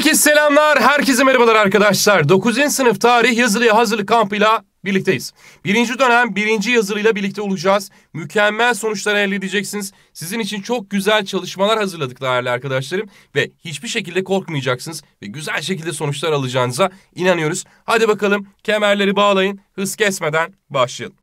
Herkese selamlar, herkese merhabalar arkadaşlar. 9. sınıf tarih yazılıya hazırlık kampıyla birlikteyiz. Birinci dönem birinci yazılıyla birlikte olacağız. Mükemmel sonuçlar elde edeceksiniz. Sizin için çok güzel çalışmalar hazırladık değerli arkadaşlarım. Ve hiçbir şekilde korkmayacaksınız. Ve güzel şekilde sonuçlar alacağınıza inanıyoruz. Hadi bakalım kemerleri bağlayın. Hız kesmeden başlayalım.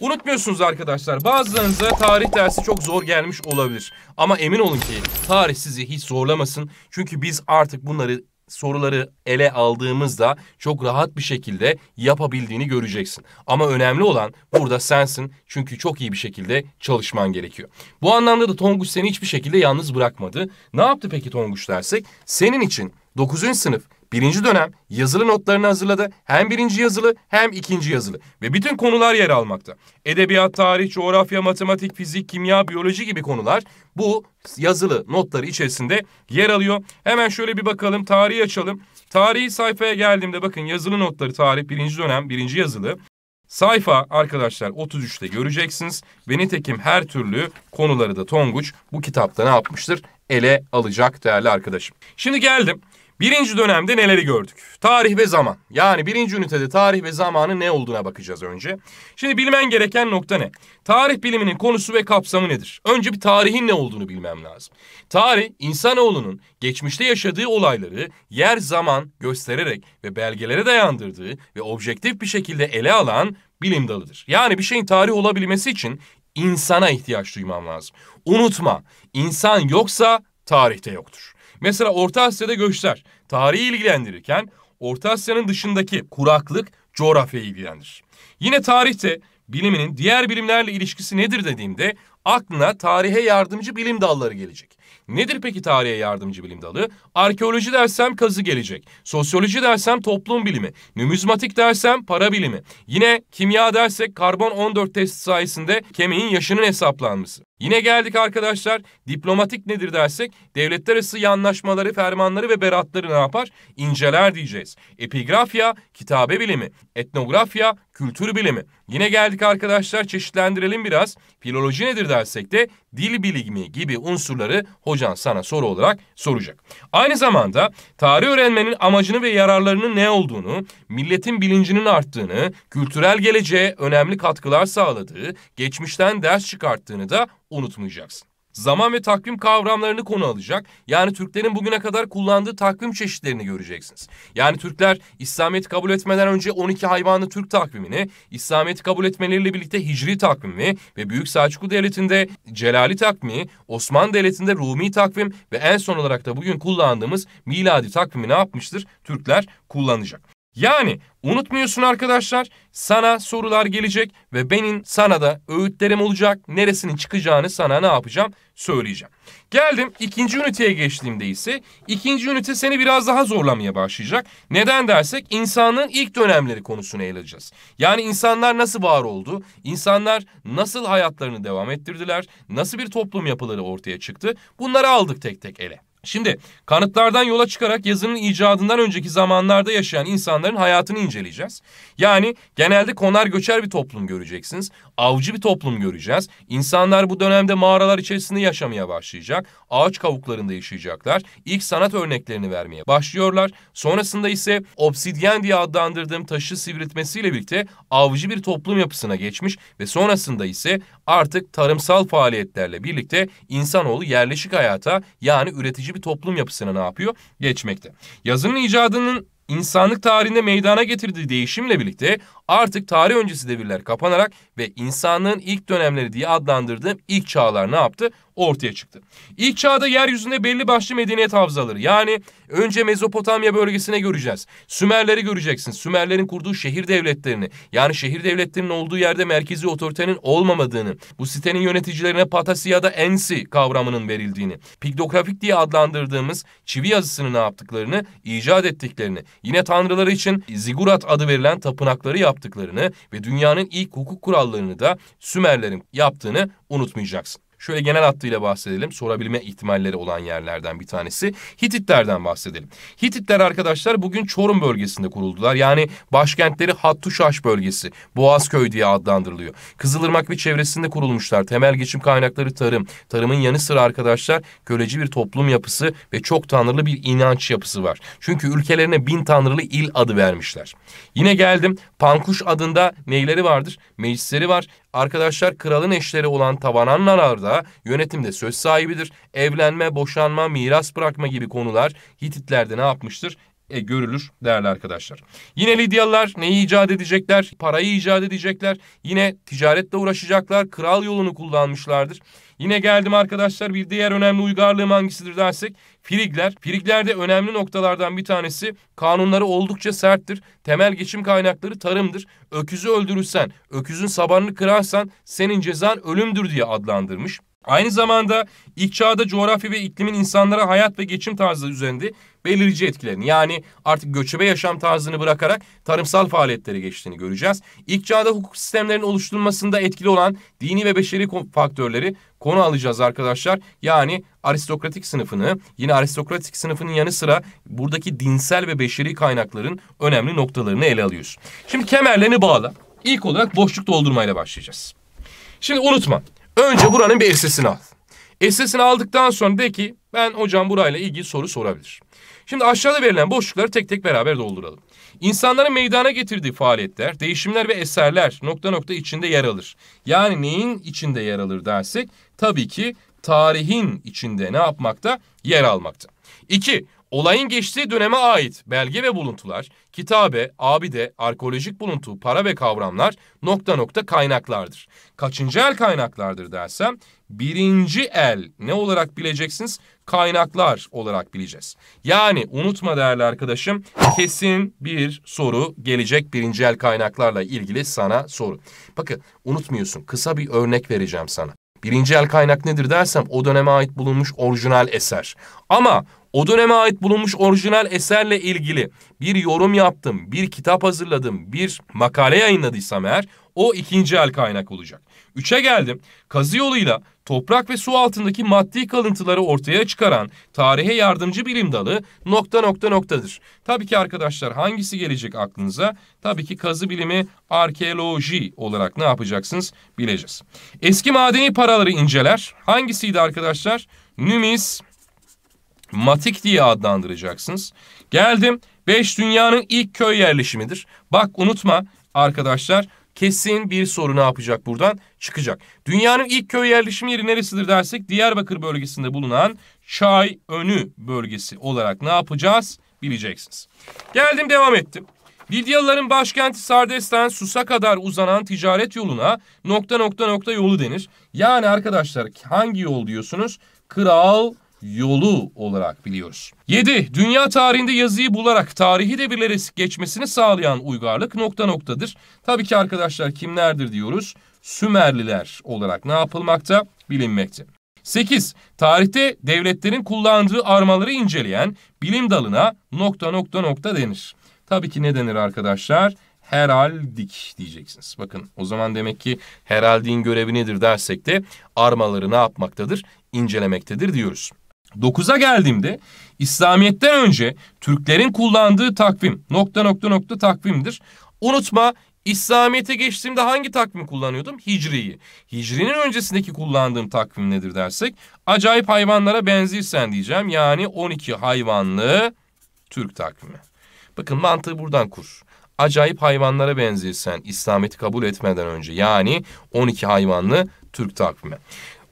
Unutmuyorsunuz arkadaşlar bazılarınıza tarih dersi çok zor gelmiş olabilir. Ama emin olun ki tarih sizi hiç zorlamasın. Çünkü biz artık bunları soruları ele aldığımızda çok rahat bir şekilde yapabildiğini göreceksin. Ama önemli olan burada sensin çünkü çok iyi bir şekilde çalışman gerekiyor. Bu anlamda da Tonguç seni hiçbir şekilde yalnız bırakmadı. Ne yaptı peki Tonguç dersek? Senin için 9. sınıf Birinci dönem yazılı notlarını hazırladı. Hem birinci yazılı hem ikinci yazılı. Ve bütün konular yer almakta. Edebiyat, tarih, coğrafya, matematik, fizik, kimya, biyoloji gibi konular bu yazılı notları içerisinde yer alıyor. Hemen şöyle bir bakalım tarihi açalım. Tarihi sayfaya geldiğimde bakın yazılı notları tarih birinci dönem birinci yazılı. Sayfa arkadaşlar 33'te göreceksiniz ve nitekim her türlü konuları da Tonguç bu kitapta ne yapmıştır? Ele alacak değerli arkadaşım. Şimdi geldim Birinci dönemde neleri gördük? Tarih ve zaman. Yani birinci ünitede tarih ve zamanı ne olduğuna bakacağız önce. Şimdi bilmen gereken nokta ne? Tarih biliminin konusu ve kapsamı nedir? Önce bir tarihin ne olduğunu bilmem lazım. Tarih, insanoğlunun geçmişte yaşadığı olayları yer zaman göstererek ve belgelere dayandırdığı ve objektif bir şekilde ele alan bilim dalıdır. Yani bir şeyin tarih olabilmesi için insana ihtiyaç duymam lazım. Unutma, insan yoksa tarihte yoktur. Mesela Orta Asya'da göçler tarihi ilgilendirirken Orta Asya'nın dışındaki kuraklık coğrafyayı ilgilendirir. Yine tarihte biliminin diğer bilimlerle ilişkisi nedir dediğimde aklına tarihe yardımcı bilim dalları gelecek. Nedir peki tarihe yardımcı bilim dalı? Arkeoloji dersem kazı gelecek. Sosyoloji dersem toplum bilimi. Numizmatik dersem para bilimi. Yine kimya dersek karbon 14 testi sayesinde kemiğin yaşının hesaplanması. Yine geldik arkadaşlar. Diplomatik nedir dersek devletler arası yanlaşmaları, fermanları ve beratları ne yapar? İnceler diyeceğiz. Epigrafya, kitabe bilimi. Etnografya, kültür bilimi. Yine geldik arkadaşlar çeşitlendirelim biraz. Filoloji nedir dersek de dil bilimi gibi unsurları hocan sana soru olarak soracak. Aynı zamanda tarih öğrenmenin amacını ve yararlarının ne olduğunu, milletin bilincinin arttığını, kültürel geleceğe önemli katkılar sağladığı, geçmişten ders çıkarttığını da unutmayacaksın. Zaman ve takvim kavramlarını konu alacak. Yani Türklerin bugüne kadar kullandığı takvim çeşitlerini göreceksiniz. Yani Türkler İslamiyet'i kabul etmeden önce 12 hayvanlı Türk takvimini, İslamiyet'i kabul etmeleriyle birlikte Hicri takvimi ve Büyük Selçuklu Devleti'nde Celali takvimi, Osmanlı Devleti'nde Rumi takvim ve en son olarak da bugün kullandığımız Miladi takvimi ne yapmıştır? Türkler kullanacak. Yani unutmuyorsun arkadaşlar sana sorular gelecek ve benim sana da öğütlerim olacak. Neresinin çıkacağını sana ne yapacağım söyleyeceğim. Geldim ikinci üniteye geçtiğimde ise ikinci ünite seni biraz daha zorlamaya başlayacak. Neden dersek insanın ilk dönemleri konusunu ele alacağız. Yani insanlar nasıl var oldu? İnsanlar nasıl hayatlarını devam ettirdiler? Nasıl bir toplum yapıları ortaya çıktı? Bunları aldık tek tek ele. Şimdi kanıtlardan yola çıkarak yazının icadından önceki zamanlarda yaşayan insanların hayatını inceleyeceğiz. Yani genelde konar göçer bir toplum göreceksiniz. Avcı bir toplum göreceğiz. İnsanlar bu dönemde mağaralar içerisinde yaşamaya başlayacak. Ağaç kavuklarında yaşayacaklar. İlk sanat örneklerini vermeye başlıyorlar. Sonrasında ise obsidyen diye adlandırdığım taşı sivritmesiyle birlikte avcı bir toplum yapısına geçmiş ve sonrasında ise artık tarımsal faaliyetlerle birlikte insanoğlu yerleşik hayata yani üretici yönetici bir toplum yapısına ne yapıyor? Geçmekte. Yazının icadının insanlık tarihinde meydana getirdiği değişimle birlikte artık tarih öncesi devirler kapanarak ve insanlığın ilk dönemleri diye adlandırdığım ilk çağlar ne yaptı? Ortaya çıktı. İlk çağda yeryüzünde belli başlı medeniyet havzaları yani önce Mezopotamya bölgesine göreceğiz. Sümerleri göreceksin. Sümerlerin kurduğu şehir devletlerini yani şehir devletlerinin olduğu yerde merkezi otoritenin olmamadığını, bu sitenin yöneticilerine patasi ya da ensi kavramının verildiğini, pikdografik diye adlandırdığımız çivi yazısını ne yaptıklarını, icat ettiklerini, yine tanrıları için zigurat adı verilen tapınakları yaptıklarını yaptıklarını ve dünyanın ilk hukuk kurallarını da Sümerlerin yaptığını unutmayacaksın. Şöyle genel hattıyla bahsedelim. Sorabilme ihtimalleri olan yerlerden bir tanesi. Hititlerden bahsedelim. Hititler arkadaşlar bugün Çorum bölgesinde kuruldular. Yani başkentleri Hattuşaş bölgesi. Boğazköy diye adlandırılıyor. Kızılırmak bir çevresinde kurulmuşlar. Temel geçim kaynakları tarım. Tarımın yanı sıra arkadaşlar köleci bir toplum yapısı ve çok tanrılı bir inanç yapısı var. Çünkü ülkelerine bin tanrılı il adı vermişler. Yine geldim. Pankuş adında neyleri vardır? Meclisleri var. Arkadaşlar kralın eşleri olan tavananlar da yönetimde söz sahibidir. Evlenme, boşanma, miras bırakma gibi konular Hititler'de ne yapmıştır? e, görülür değerli arkadaşlar. Yine Lidyalılar neyi icat edecekler? Parayı icat edecekler. Yine ticaretle uğraşacaklar. Kral yolunu kullanmışlardır. Yine geldim arkadaşlar bir diğer önemli uygarlığım hangisidir dersek Frigler. Frigler önemli noktalardan bir tanesi kanunları oldukça serttir. Temel geçim kaynakları tarımdır. Öküzü öldürürsen, öküzün sabanını kırarsan senin cezan ölümdür diye adlandırmış. Aynı zamanda ilk çağda coğrafya ve iklimin insanlara hayat ve geçim tarzı üzerinde belirici etkilerini yani artık göçebe yaşam tarzını bırakarak tarımsal faaliyetlere geçtiğini göreceğiz. İlk çağda hukuk sistemlerinin oluşturulmasında etkili olan dini ve beşeri faktörleri konu alacağız arkadaşlar. Yani aristokratik sınıfını, yine aristokratik sınıfının yanı sıra buradaki dinsel ve beşeri kaynakların önemli noktalarını ele alıyoruz. Şimdi kemerlerini bağla. İlk olarak boşluk doldurmayla başlayacağız. Şimdi unutma. Önce buranın bir esesini al. Esesini aldıktan sonra de ki ben hocam burayla ilgili soru sorabilir. Şimdi aşağıda verilen boşlukları tek tek beraber dolduralım. İnsanların meydana getirdiği faaliyetler, değişimler ve eserler nokta nokta içinde yer alır. Yani neyin içinde yer alır dersek tabii ki tarihin içinde ne yapmakta? Yer almakta. İki, olayın geçtiği döneme ait belge ve buluntular, kitabe, abide, arkeolojik buluntu, para ve kavramlar nokta nokta kaynaklardır. Kaçıncı el kaynaklardır dersem birinci el ne olarak bileceksiniz? kaynaklar olarak bileceğiz. Yani unutma değerli arkadaşım kesin bir soru gelecek birinci el kaynaklarla ilgili sana soru. Bakın unutmuyorsun kısa bir örnek vereceğim sana. Birinci el kaynak nedir dersem o döneme ait bulunmuş orijinal eser. Ama o döneme ait bulunmuş orijinal eserle ilgili bir yorum yaptım, bir kitap hazırladım, bir makale yayınladıysam eğer o ikinci el kaynak olacak. Üçe geldim. Kazı yoluyla toprak ve su altındaki maddi kalıntıları ortaya çıkaran tarihe yardımcı bilim dalı nokta nokta noktadır. Tabii ki arkadaşlar hangisi gelecek aklınıza? Tabii ki kazı bilimi arkeoloji olarak ne yapacaksınız bileceğiz. Eski madeni paraları inceler. Hangisiydi arkadaşlar? Numis, matik diye adlandıracaksınız. Geldim Beş dünyanın ilk köy yerleşimidir. Bak unutma arkadaşlar kesin bir soru ne yapacak buradan? Çıkacak. Dünyanın ilk köy yerleşim yeri neresidir dersek Diyarbakır bölgesinde bulunan Çay Önü bölgesi olarak ne yapacağız? Bileceksiniz. Geldim devam ettim. Lidyalıların başkenti Sardes'ten Sus'a kadar uzanan ticaret yoluna nokta nokta nokta yolu denir. Yani arkadaşlar hangi yol diyorsunuz? Kral yolu olarak biliyoruz. 7. Dünya tarihinde yazıyı bularak tarihi devirlere geçmesini sağlayan uygarlık nokta noktadır. Tabii ki arkadaşlar kimlerdir diyoruz? Sümerliler olarak ne yapılmakta? Bilinmekte. 8. Tarihte devletlerin kullandığı armaları inceleyen bilim dalına nokta nokta nokta denir. Tabii ki ne denir arkadaşlar? heraldik diyeceksiniz. Bakın o zaman demek ki heraldiğin görevi nedir dersek de armaları ne yapmaktadır? İncelemektedir diyoruz. 9'a geldiğimde İslamiyet'ten önce Türklerin kullandığı takvim nokta nokta nokta takvimdir. Unutma İslamiyet'e geçtiğimde hangi takvim kullanıyordum? Hicri'yi. Hicri'nin öncesindeki kullandığım takvim nedir dersek acayip hayvanlara benzirsen diyeceğim. Yani 12 hayvanlı Türk takvimi. Bakın mantığı buradan kur. Acayip hayvanlara benzirsen İslamiyet'i kabul etmeden önce yani 12 hayvanlı Türk takvimi.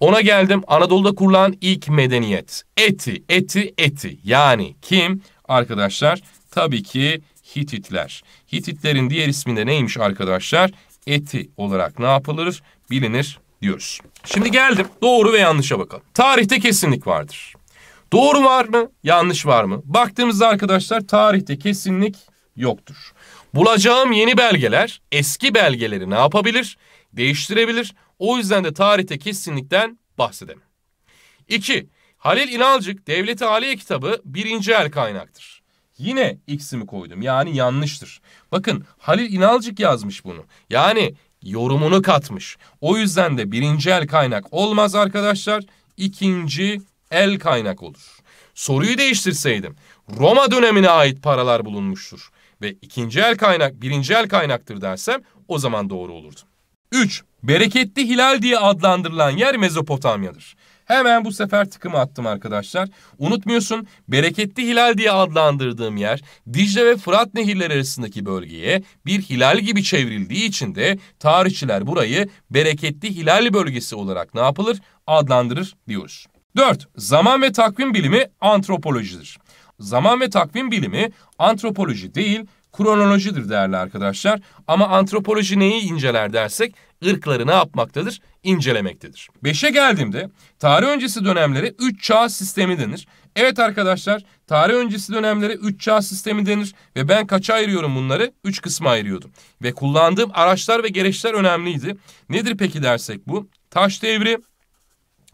Ona geldim. Anadolu'da kurulan ilk medeniyet. Eti, eti, eti. Yani kim? Arkadaşlar tabii ki Hititler. Hititlerin diğer ismi de neymiş arkadaşlar? Eti olarak ne yapılır? Bilinir diyoruz. Şimdi geldim doğru ve yanlışa bakalım. Tarihte kesinlik vardır. Doğru var mı? Yanlış var mı? Baktığımızda arkadaşlar tarihte kesinlik yoktur. Bulacağım yeni belgeler eski belgeleri ne yapabilir? değiştirebilir. O yüzden de tarihte kesinlikten bahsedelim. 2. Halil İnalcık Devleti Aliye kitabı birinci el kaynaktır. Yine x'imi koydum yani yanlıştır. Bakın Halil İnalcık yazmış bunu. Yani yorumunu katmış. O yüzden de birinci el kaynak olmaz arkadaşlar. İkinci el kaynak olur. Soruyu değiştirseydim Roma dönemine ait paralar bulunmuştur ve ikinci el kaynak birinci el kaynaktır dersem o zaman doğru olurdu. 3. Bereketli hilal diye adlandırılan yer Mezopotamya'dır. Hemen bu sefer tıkımı attım arkadaşlar. Unutmuyorsun bereketli hilal diye adlandırdığım yer Dicle ve Fırat nehirleri arasındaki bölgeye bir hilal gibi çevrildiği için de tarihçiler burayı bereketli hilal bölgesi olarak ne yapılır? Adlandırır diyoruz. 4. Zaman ve takvim bilimi antropolojidir. Zaman ve takvim bilimi antropoloji değil kronolojidir değerli arkadaşlar. Ama antropoloji neyi inceler dersek ırkları ne yapmaktadır? İncelemektedir. Beşe geldiğimde tarih öncesi dönemlere üç çağ sistemi denir. Evet arkadaşlar tarih öncesi dönemlere üç çağ sistemi denir ve ben kaça ayırıyorum bunları? Üç kısma ayırıyordum. Ve kullandığım araçlar ve gereçler önemliydi. Nedir peki dersek bu? Taş devri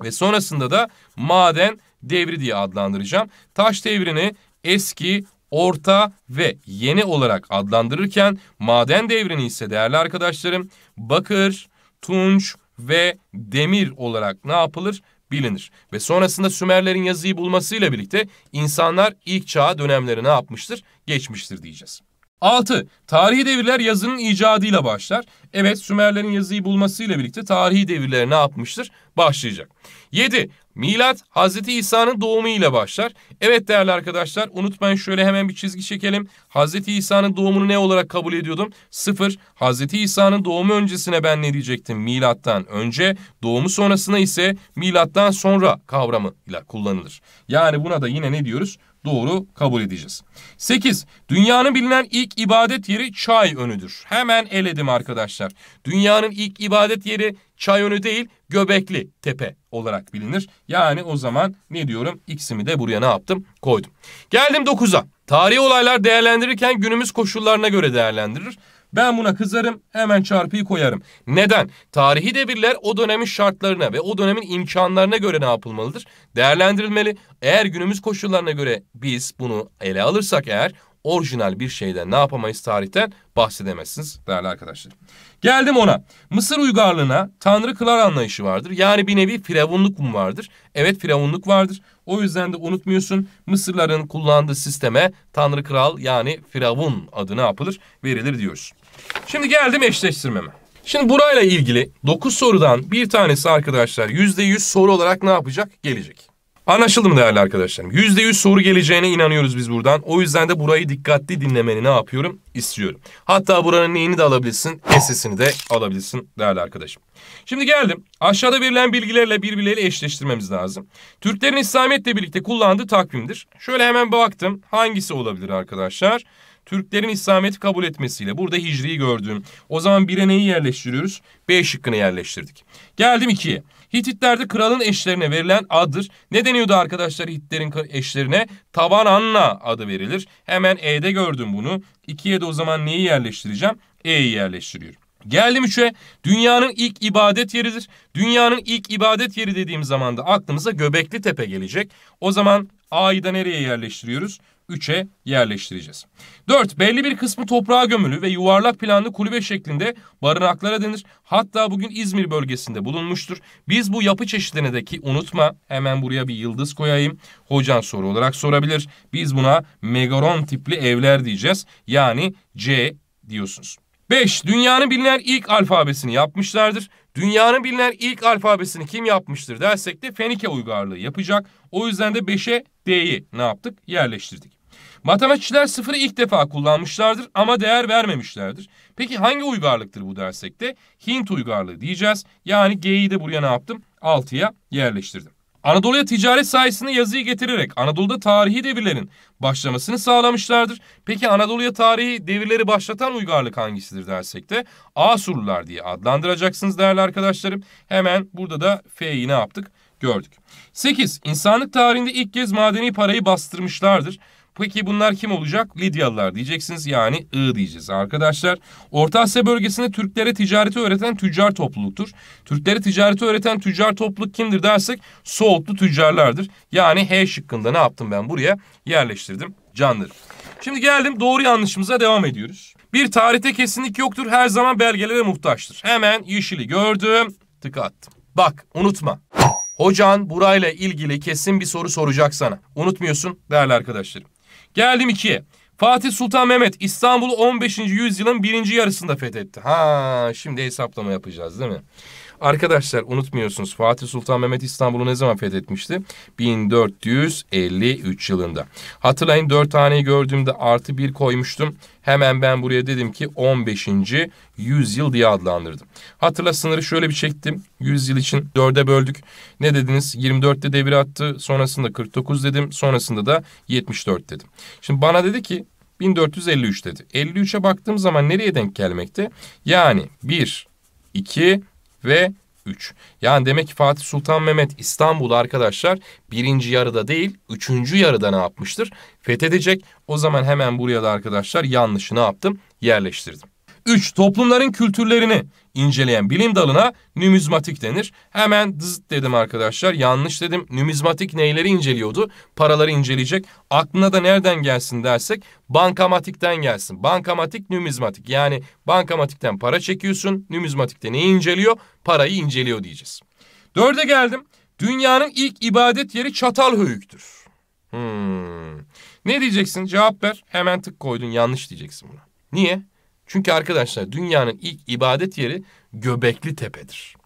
ve sonrasında da maden devri diye adlandıracağım. Taş devrini eski, orta ve yeni olarak adlandırırken maden devrini ise değerli arkadaşlarım bakır, tunç ve demir olarak ne yapılır? bilinir. Ve sonrasında Sümerlerin yazıyı bulmasıyla birlikte insanlar ilk çağ ne yapmıştır? Geçmiştir diyeceğiz. 6. Tarihi devirler yazının icadıyla başlar. Evet Sümerlerin yazıyı bulmasıyla birlikte tarihi devirler ne yapmıştır? Başlayacak. 7. Milat Hz. İsa'nın doğumu ile başlar. Evet değerli arkadaşlar unutmayın şöyle hemen bir çizgi çekelim. Hz. İsa'nın doğumunu ne olarak kabul ediyordum? 0. Hz. İsa'nın doğumu öncesine ben ne diyecektim? Milattan önce, doğumu sonrasına ise milattan sonra kavramı kavramıyla kullanılır. Yani buna da yine ne diyoruz? doğru kabul edeceğiz. 8. Dünyanın bilinen ilk ibadet yeri çay önüdür. Hemen eledim arkadaşlar. Dünyanın ilk ibadet yeri çay önü değil Göbekli Tepe olarak bilinir. Yani o zaman ne diyorum x'imi de buraya ne yaptım koydum. Geldim 9'a. Tarihi olaylar değerlendirirken günümüz koşullarına göre değerlendirir. Ben buna kızarım hemen çarpıyı koyarım. Neden? Tarihi devirler o dönemin şartlarına ve o dönemin imkanlarına göre ne yapılmalıdır? Değerlendirilmeli. Eğer günümüz koşullarına göre biz bunu ele alırsak eğer orijinal bir şeyden ne yapamayız tarihten bahsedemezsiniz değerli arkadaşlar. Geldim ona. Mısır uygarlığına tanrı kılar anlayışı vardır. Yani bir nevi firavunluk mu vardır? Evet firavunluk vardır. O yüzden de unutmuyorsun Mısırların kullandığı sisteme tanrı kral yani firavun adı ne yapılır? Verilir diyoruz. Şimdi geldim eşleştirmeme. Şimdi burayla ilgili 9 sorudan bir tanesi arkadaşlar %100 soru olarak ne yapacak? Gelecek. Anlaşıldı mı değerli arkadaşlarım? %100 soru geleceğine inanıyoruz biz buradan. O yüzden de burayı dikkatli dinlemeni ne yapıyorum? istiyorum. Hatta buranın neyini de alabilirsin, esesini de alabilirsin değerli arkadaşım. Şimdi geldim. Aşağıda verilen bilgilerle birbirleriyle eşleştirmemiz lazım. Türklerin İslamiyet'le birlikte kullandığı takvimdir. Şöyle hemen baktım. Hangisi olabilir arkadaşlar? Arkadaşlar. Türklerin İslamiyet'i kabul etmesiyle. Burada Hicri'yi gördüm. O zaman 1'e neyi yerleştiriyoruz? B şıkkını yerleştirdik. Geldim 2'ye. Hititlerde kralın eşlerine verilen adır. Ne deniyordu arkadaşlar Hititlerin eşlerine? Taban Anna adı verilir. Hemen E'de gördüm bunu. 2'ye de o zaman neyi yerleştireceğim? E'yi yerleştiriyorum. Geldim üçe. Dünyanın ilk ibadet yeridir. Dünyanın ilk ibadet yeri dediğim zaman da aklımıza Göbekli Tepe gelecek. O zaman A'yı da nereye yerleştiriyoruz? 3'e yerleştireceğiz. 4. Belli bir kısmı toprağa gömülü ve yuvarlak planlı kulübe şeklinde barınaklara denir. Hatta bugün İzmir bölgesinde bulunmuştur. Biz bu yapı çeşidine de ki unutma hemen buraya bir yıldız koyayım. Hocan soru olarak sorabilir. Biz buna megaron tipli evler diyeceğiz. Yani C diyorsunuz. 5. Dünyanın bilinen ilk alfabesini yapmışlardır. Dünyanın bilinen ilk alfabesini kim yapmıştır dersek de Fenike uygarlığı yapacak. O yüzden de 5'e D'yi ne yaptık? Yerleştirdik. Matematikçiler sıfırı ilk defa kullanmışlardır ama değer vermemişlerdir. Peki hangi uygarlıktır bu dersek de Hint uygarlığı diyeceğiz. Yani G'yi de buraya ne yaptım? 6'ya yerleştirdim. Anadolu'ya ticaret sayesinde yazıyı getirerek Anadolu'da tarihi devirlerin başlamasını sağlamışlardır. Peki Anadolu'ya tarihi devirleri başlatan uygarlık hangisidir dersek de Asurlular diye adlandıracaksınız değerli arkadaşlarım. Hemen burada da F'yi ne yaptık? Gördük. 8. İnsanlık tarihinde ilk kez madeni parayı bastırmışlardır. Peki bunlar kim olacak? Lidyalılar diyeceksiniz yani I diyeceğiz arkadaşlar. Orta Asya bölgesinde Türklere ticareti öğreten tüccar topluluktur. Türklere ticareti öğreten tüccar topluluk kimdir dersek Soğutlu tüccarlardır. Yani H şıkkında ne yaptım ben buraya yerleştirdim candır. Şimdi geldim doğru yanlışımıza devam ediyoruz. Bir tarihte kesinlik yoktur her zaman belgelere muhtaçtır. Hemen yeşili gördüm tık attım. Bak unutma. Hocan burayla ilgili kesin bir soru soracak sana. Unutmuyorsun değerli arkadaşlarım. Geldim 2'ye. Fatih Sultan Mehmet İstanbul'u 15. yüzyılın birinci yarısında fethetti. Ha şimdi hesaplama yapacağız değil mi? Arkadaşlar unutmuyorsunuz Fatih Sultan Mehmet İstanbul'u ne zaman fethetmişti? 1453 yılında. Hatırlayın dört taneyi gördüğümde artı bir koymuştum. Hemen ben buraya dedim ki 15. yüzyıl diye adlandırdım. Hatırla sınırı şöyle bir çektim. 100 yıl için 4'e böldük. Ne dediniz? 24'te devir attı. Sonrasında 49 dedim. Sonrasında da 74 dedim. Şimdi bana dedi ki 1453 dedi. 53'e baktığım zaman nereye denk gelmekte? Yani 1, 2, ve 3. Yani demek ki Fatih Sultan Mehmet İstanbul'u arkadaşlar birinci yarıda değil üçüncü yarıda ne yapmıştır? Fethedecek. O zaman hemen buraya da arkadaşlar yanlışı ne yaptım? Yerleştirdim. 3. Toplumların kültürlerini inceleyen bilim dalına nümizmatik denir. Hemen dızt dedim arkadaşlar. Yanlış dedim. Nümizmatik neyleri inceliyordu? Paraları inceleyecek. Aklına da nereden gelsin dersek bankamatikten gelsin. Bankamatik nümizmatik. Yani bankamatikten para çekiyorsun. Nümizmatikte neyi inceliyor? Parayı inceliyor diyeceğiz. Dörde geldim. Dünyanın ilk ibadet yeri Çatalhöyük'tür. Hmm. Ne diyeceksin? Cevap ver. Hemen tık koydun. Yanlış diyeceksin buna. Niye? Çünkü arkadaşlar dünyanın ilk ibadet yeri Göbekli Tepe'dir.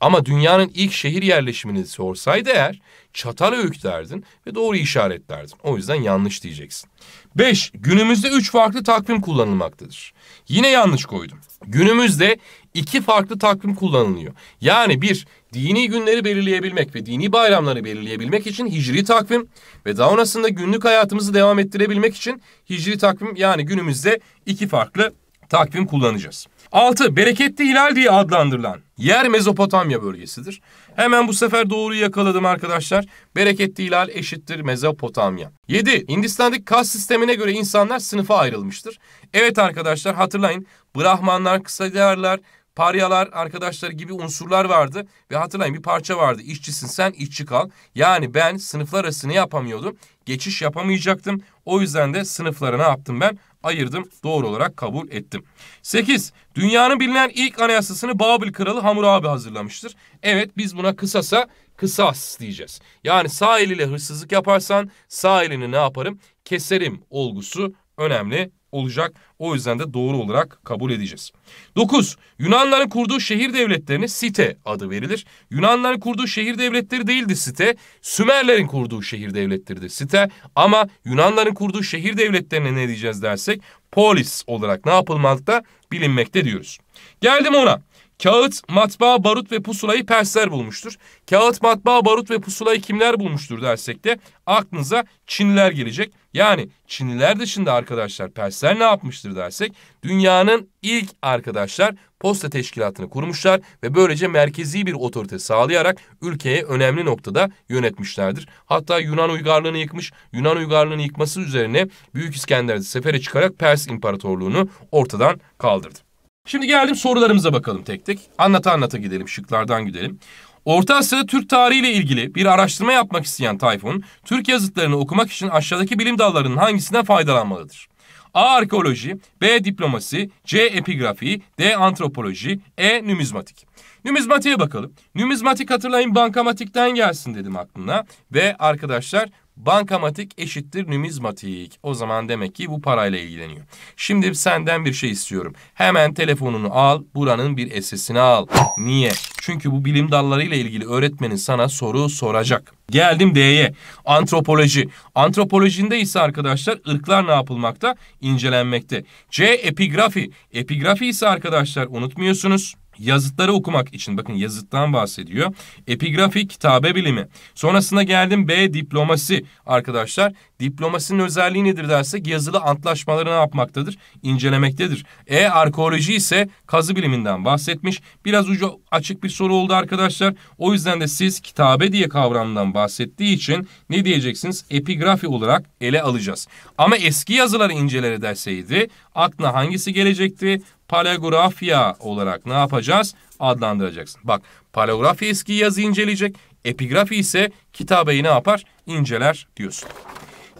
Ama dünyanın ilk şehir yerleşimini sorsaydı eğer Çatalhöyük derdin ve doğru işaretlerdin. O yüzden yanlış diyeceksin. 5 Günümüzde üç farklı takvim kullanılmaktadır. Yine yanlış koydum. Günümüzde iki farklı takvim kullanılıyor. Yani bir dini günleri belirleyebilmek ve dini bayramları belirleyebilmek için hicri takvim ve daha sonrasında günlük hayatımızı devam ettirebilmek için hicri takvim yani günümüzde iki farklı takvim kullanacağız. 6. Bereketli Hilal diye adlandırılan yer Mezopotamya bölgesidir. Hemen bu sefer doğruyu yakaladım arkadaşlar. Bereketli Hilal eşittir Mezopotamya. 7. Hindistan'daki kas sistemine göre insanlar sınıfa ayrılmıştır. Evet arkadaşlar hatırlayın Brahmanlar, Kısadiyarlar, Paryalar arkadaşlar gibi unsurlar vardı ve hatırlayın bir parça vardı. İşçisin sen işçi kal. Yani ben sınıflar arası yapamıyordum? Geçiş yapamayacaktım. O yüzden de sınıflarına yaptım ben? ayırdım. Doğru olarak kabul ettim. 8. Dünyanın bilinen ilk anayasasını Babil kralı Hammurabi hazırlamıştır. Evet biz buna kısasa kısas diyeceğiz. Yani sağ eliyle hırsızlık yaparsan sağ elini ne yaparım? Keserim olgusu önemli olacak. O yüzden de doğru olarak kabul edeceğiz. 9. Yunanların kurduğu şehir devletlerine site adı verilir. Yunanların kurduğu şehir devletleri değildi site. Sümerlerin kurduğu şehir devletleridir site. Ama Yunanların kurduğu şehir devletlerine ne diyeceğiz dersek polis olarak ne yapılmakta bilinmekte diyoruz. Geldim ona. Kağıt, matbaa, barut ve pusulayı Persler bulmuştur. Kağıt, matbaa, barut ve pusulayı kimler bulmuştur dersek de aklınıza Çinliler gelecek. Yani Çinliler dışında arkadaşlar Persler ne yapmıştır dersek dünyanın ilk arkadaşlar posta teşkilatını kurmuşlar ve böylece merkezi bir otorite sağlayarak ülkeye önemli noktada yönetmişlerdir. Hatta Yunan uygarlığını yıkmış, Yunan uygarlığını yıkması üzerine Büyük İskender'i sefere çıkarak Pers İmparatorluğunu ortadan kaldırdı. Şimdi geldim sorularımıza bakalım tek tek. Anlata anlata gidelim, şıklardan gidelim. Orta Asya'da Türk tarihiyle ilgili bir araştırma yapmak isteyen Tayfun, Türk yazıtlarını okumak için aşağıdaki bilim dallarının hangisine faydalanmalıdır? A. Arkeoloji, B. Diplomasi, C. Epigrafi, D. Antropoloji, E. Nümizmatik. Nümizmatiğe bakalım. Nümizmatik hatırlayın bankamatikten gelsin dedim aklına. Ve arkadaşlar Bankamatik eşittir numizmatik. O zaman demek ki bu parayla ilgileniyor. Şimdi senden bir şey istiyorum. Hemen telefonunu al, buranın bir esesini al. Niye? Çünkü bu bilim dallarıyla ilgili öğretmenin sana soru soracak. Geldim D'ye. Antropoloji. Antropolojinde ise arkadaşlar ırklar ne yapılmakta? İncelenmekte. C. Epigrafi. Epigrafi ise arkadaşlar unutmuyorsunuz. Yazıtları okumak için bakın yazıttan bahsediyor. Epigrafik kitabe bilimi. Sonrasında geldim B diplomasi arkadaşlar. Diplomasinin özelliği nedir dersek yazılı antlaşmaları ne yapmaktadır? İncelemektedir. E arkeoloji ise kazı biliminden bahsetmiş. Biraz ucu açık bir soru oldu arkadaşlar. O yüzden de siz kitabe diye kavramdan bahsettiği için ne diyeceksiniz? Epigrafi olarak ele alacağız. Ama eski yazıları inceler derseydi aklına hangisi gelecekti? paleografya olarak ne yapacağız? Adlandıracaksın. Bak paleografya eski yazı inceleyecek. Epigrafi ise kitabeyi ne yapar? İnceler diyorsun.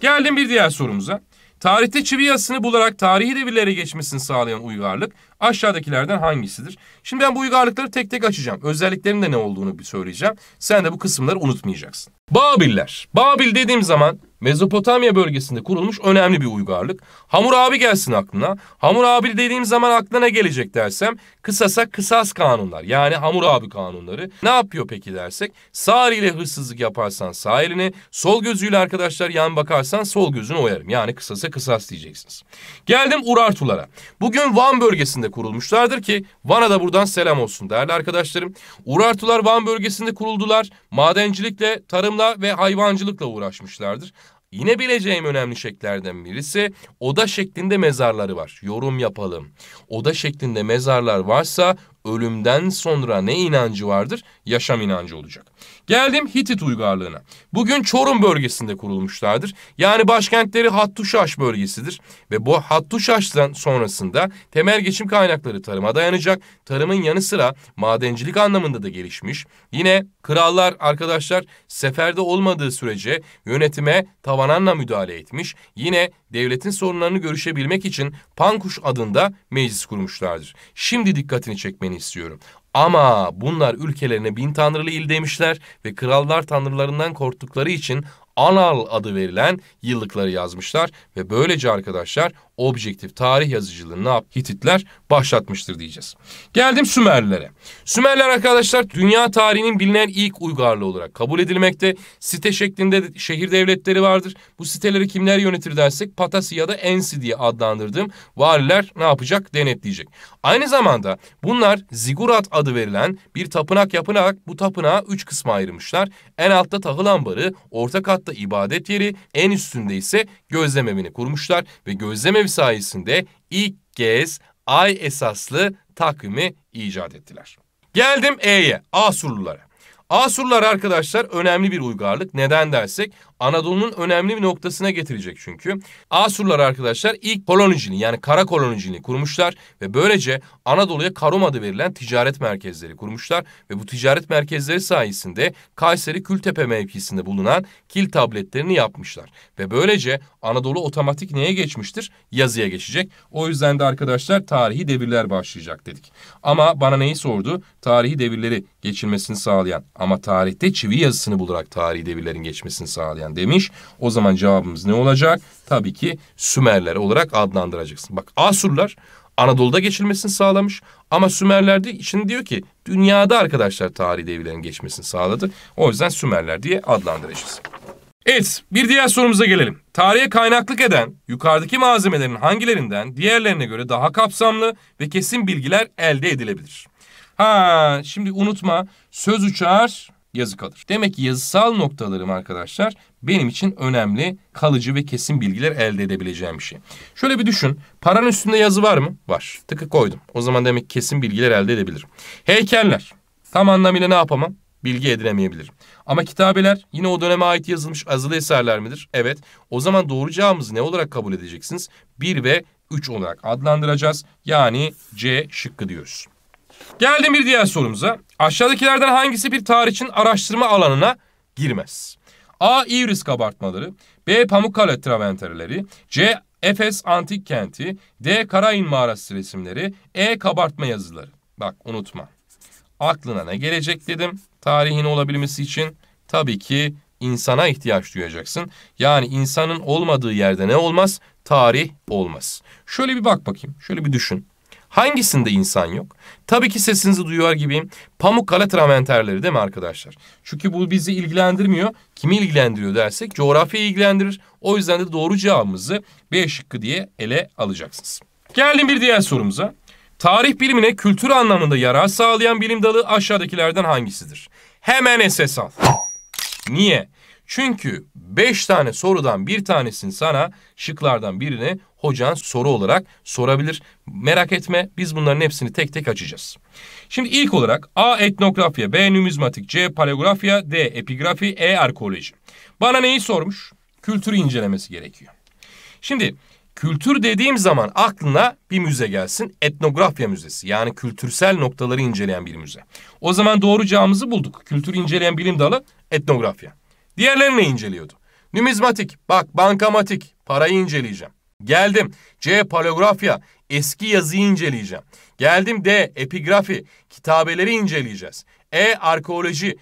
Geldim bir diğer sorumuza. Tarihte çivi yazısını bularak tarihi devirlere geçmesini sağlayan uygarlık aşağıdakilerden hangisidir? Şimdi ben bu uygarlıkları tek tek açacağım. Özelliklerinin de ne olduğunu bir söyleyeceğim. Sen de bu kısımları unutmayacaksın. Babiller. Babil dediğim zaman Mezopotamya bölgesinde kurulmuş önemli bir uygarlık. Hamur abi gelsin aklına. Hamur abi dediğim zaman aklına gelecek dersem kısasa kısas kanunlar yani Hamur abi kanunları. Ne yapıyor peki dersek sağ eliyle hırsızlık yaparsan sağ elini sol gözüyle arkadaşlar yan bakarsan sol gözünü oyarım. Yani kısasa kısas diyeceksiniz. Geldim Urartulara. Bugün Van bölgesinde kurulmuşlardır ki Van'a da buradan selam olsun değerli arkadaşlarım. Urartular Van bölgesinde kuruldular. Madencilikle, tarımla ve hayvancılıkla uğraşmışlardır. Yine bileceğim önemli şeklerden birisi oda şeklinde mezarları var. Yorum yapalım. Oda şeklinde mezarlar varsa ölümden sonra ne inancı vardır? Yaşam inancı olacak. Geldim Hitit uygarlığına. Bugün Çorum bölgesinde kurulmuşlardır. Yani başkentleri Hattuşaş bölgesidir. Ve bu Hattuşaş'tan sonrasında temel geçim kaynakları tarıma dayanacak. Tarımın yanı sıra madencilik anlamında da gelişmiş. Yine krallar arkadaşlar seferde olmadığı sürece yönetime tavananla müdahale etmiş. Yine devletin sorunlarını görüşebilmek için Pankuş adında meclis kurmuşlardır. Şimdi dikkatini çekmeni istiyorum. Ama bunlar ülkelerine bin tanrılı il demişler ve krallar tanrılarından korktukları için Anal adı verilen yıllıkları yazmışlar ve böylece arkadaşlar objektif tarih yazıcılığı ne yap Hititler başlatmıştır diyeceğiz. Geldim Sümerlere. Sümerler arkadaşlar dünya tarihinin bilinen ilk uygarlığı olarak kabul edilmekte. Site şeklinde şehir devletleri vardır. Bu siteleri kimler yönetir dersek Patasi ya da Ensi diye adlandırdığım valiler ne yapacak? Denetleyecek. Aynı zamanda bunlar Zigurat adı verilen bir tapınak yapınarak bu tapınağı üç kısma ayırmışlar. En altta tahıl ambarı, orta katta ibadet yeri, en üstünde ise gözlem evini kurmuşlar ve gözlem grev sayesinde ilk kez ay esaslı takvimi icat ettiler. Geldim E'ye, Asurlulara. Asurlular arkadaşlar önemli bir uygarlık. Neden dersek Anadolu'nun önemli bir noktasına getirecek çünkü. Asurlar arkadaşlar ilk koloniciliği yani kara koloniciliği kurmuşlar ve böylece Anadolu'ya Karum adı verilen ticaret merkezleri kurmuşlar ve bu ticaret merkezleri sayesinde Kayseri Kültepe mevkisinde bulunan kil tabletlerini yapmışlar ve böylece Anadolu otomatik neye geçmiştir? Yazıya geçecek. O yüzden de arkadaşlar tarihi devirler başlayacak dedik. Ama bana neyi sordu? Tarihi devirleri geçilmesini sağlayan ama tarihte çivi yazısını bularak tarihi devirlerin geçmesini sağlayan demiş. O zaman cevabımız ne olacak? Tabii ki Sümerler olarak adlandıracaksın. Bak Asurlar Anadolu'da geçilmesini sağlamış. Ama Sümerler de için diyor ki dünyada arkadaşlar tarihi devirlerin geçmesini sağladı. O yüzden Sümerler diye adlandıracağız. Evet bir diğer sorumuza gelelim. Tarihe kaynaklık eden yukarıdaki malzemelerin hangilerinden diğerlerine göre daha kapsamlı ve kesin bilgiler elde edilebilir? Ha şimdi unutma söz uçar yazı kalır. Demek ki yazısal noktalarım arkadaşlar benim için önemli, kalıcı ve kesin bilgiler elde edebileceğim bir şey. Şöyle bir düşün. Paranın üstünde yazı var mı? Var. Tıkı koydum. O zaman demek ki kesin bilgiler elde edebilirim. Heykeller. Tam anlamıyla ne yapamam? Bilgi edinemeyebilirim. Ama kitabeler yine o döneme ait yazılmış azılı eserler midir? Evet. O zaman doğru cevabımızı ne olarak kabul edeceksiniz? 1 ve 3 olarak adlandıracağız. Yani C şıkkı diyoruz. Geldim bir diğer sorumuza. Aşağıdakilerden hangisi bir tarihçinin araştırma alanına girmez? A. İvris kabartmaları. B. Pamukkale traventerleri. C. Efes antik kenti. D. Karayin mağarası resimleri. E. Kabartma yazıları. Bak unutma. Aklına ne gelecek dedim tarihin olabilmesi için? Tabii ki insana ihtiyaç duyacaksın. Yani insanın olmadığı yerde ne olmaz? Tarih olmaz. Şöyle bir bak bakayım. Şöyle bir düşün. Hangisinde insan yok? Tabii ki sesinizi duyuyor gibiyim. Pamukkale traventerleri değil mi arkadaşlar? Çünkü bu bizi ilgilendirmiyor. Kimi ilgilendiriyor dersek coğrafyayı ilgilendirir. O yüzden de doğru cevabımızı B şıkkı diye ele alacaksınız. Geldim bir diğer sorumuza. Tarih bilimine kültür anlamında yarar sağlayan bilim dalı aşağıdakilerden hangisidir? Hemen SS al. Niye? Çünkü beş tane sorudan bir tanesini sana şıklardan birini hocan soru olarak sorabilir. Merak etme biz bunların hepsini tek tek açacağız. Şimdi ilk olarak A etnografya, B numizmatik, C paleografya, D epigrafi, E arkeoloji. Bana neyi sormuş? Kültürü incelemesi gerekiyor. Şimdi Kültür dediğim zaman aklına bir müze gelsin. Etnografya müzesi yani kültürsel noktaları inceleyen bir müze. O zaman doğru cevabımızı bulduk. Kültür inceleyen bilim dalı etnografya. Diğerlerini inceliyordu. Numizmatik, bak bankamatik, parayı inceleyeceğim. Geldim C paleografya, eski yazıyı inceleyeceğim. Geldim D epigrafi, kitabeleri inceleyeceğiz. E arkeoloji,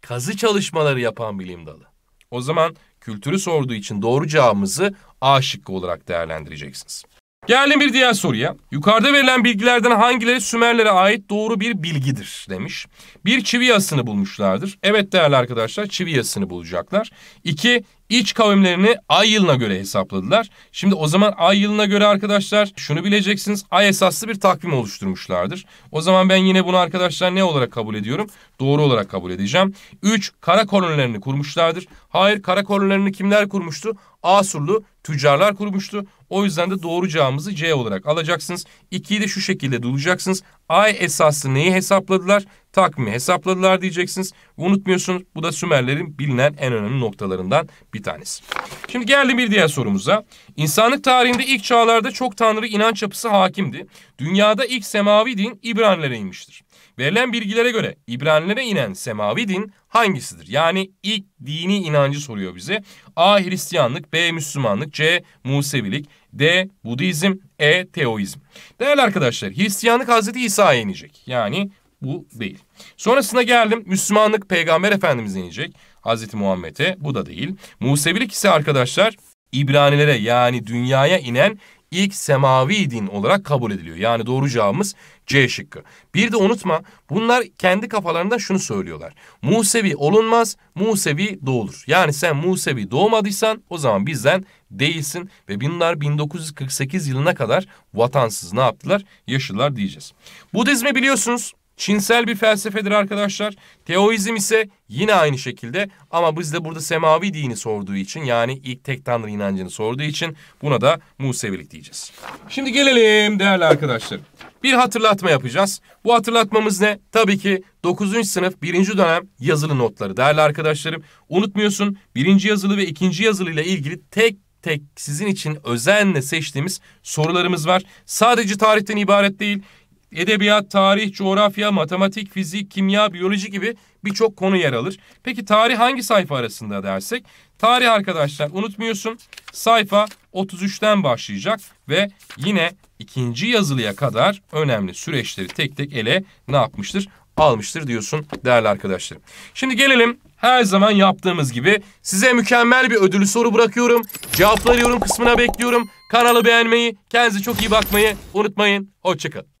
kazı çalışmaları yapan bilim dalı. O zaman kültürü sorduğu için doğru cevabımızı A şıkkı olarak değerlendireceksiniz. Geldim bir diğer soruya. Yukarıda verilen bilgilerden hangileri Sümerlere ait doğru bir bilgidir demiş. Bir çivi yasını bulmuşlardır. Evet değerli arkadaşlar çivi yasını bulacaklar. İki iç kavimlerini ay yılına göre hesapladılar. Şimdi o zaman ay yılına göre arkadaşlar şunu bileceksiniz. Ay esaslı bir takvim oluşturmuşlardır. O zaman ben yine bunu arkadaşlar ne olarak kabul ediyorum? Doğru olarak kabul edeceğim. Üç kara kolonilerini kurmuşlardır. Hayır kara kolonilerini kimler kurmuştu? Asurlu tüccarlar kurmuştu. O yüzden de doğru cevabımızı C olarak alacaksınız. 2'yi de şu şekilde bulacaksınız. Ay esası neyi hesapladılar? Takmi hesapladılar diyeceksiniz. Unutmuyorsunuz bu da Sümerlerin bilinen en önemli noktalarından bir tanesi. Şimdi geldi bir diğer sorumuza. İnsanlık tarihinde ilk çağlarda çok tanrı inanç yapısı hakimdi. Dünyada ilk semavi din İbranilere inmiştir. Verilen bilgilere göre İbranilere inen semavi din hangisidir? Yani ilk dini inancı soruyor bize. A. Hristiyanlık, B. Müslümanlık, C. Musevilik, D. Budizm, E. Teoizm. Değerli arkadaşlar Hristiyanlık Hazreti İsa'ya inecek. Yani bu değil. Sonrasına geldim Müslümanlık Peygamber Efendimiz'e inecek. Hazreti Muhammed'e bu da değil. Musevilik ise arkadaşlar İbranilere yani dünyaya inen ilk semavi din olarak kabul ediliyor. Yani doğru cevabımız C şıkkı. Bir de unutma bunlar kendi kafalarında şunu söylüyorlar. Musevi olunmaz, Musevi doğulur. Yani sen Musevi doğmadıysan o zaman bizden değilsin ve bunlar 1948 yılına kadar vatansız ne yaptılar? Yaşılar diyeceğiz. Budizmi biliyorsunuz Çinsel bir felsefedir arkadaşlar. Teoizm ise yine aynı şekilde ama biz de burada semavi dini sorduğu için yani ilk tek tanrı inancını sorduğu için buna da Musevilik diyeceğiz. Şimdi gelelim değerli arkadaşlar. Bir hatırlatma yapacağız. Bu hatırlatmamız ne? Tabii ki 9. sınıf 1. dönem yazılı notları. Değerli arkadaşlarım unutmuyorsun 1. yazılı ve 2. yazılı ile ilgili tek tek sizin için özenle seçtiğimiz sorularımız var. Sadece tarihten ibaret değil edebiyat, tarih, coğrafya, matematik, fizik, kimya, biyoloji gibi birçok konu yer alır. Peki tarih hangi sayfa arasında dersek? Tarih arkadaşlar unutmuyorsun sayfa 33'ten başlayacak ve yine ikinci yazılıya kadar önemli süreçleri tek tek ele ne yapmıştır? Almıştır diyorsun değerli arkadaşlarım. Şimdi gelelim her zaman yaptığımız gibi size mükemmel bir ödülü soru bırakıyorum. Cevapları yorum kısmına bekliyorum. Kanalı beğenmeyi, kendinize çok iyi bakmayı unutmayın. Hoşçakalın.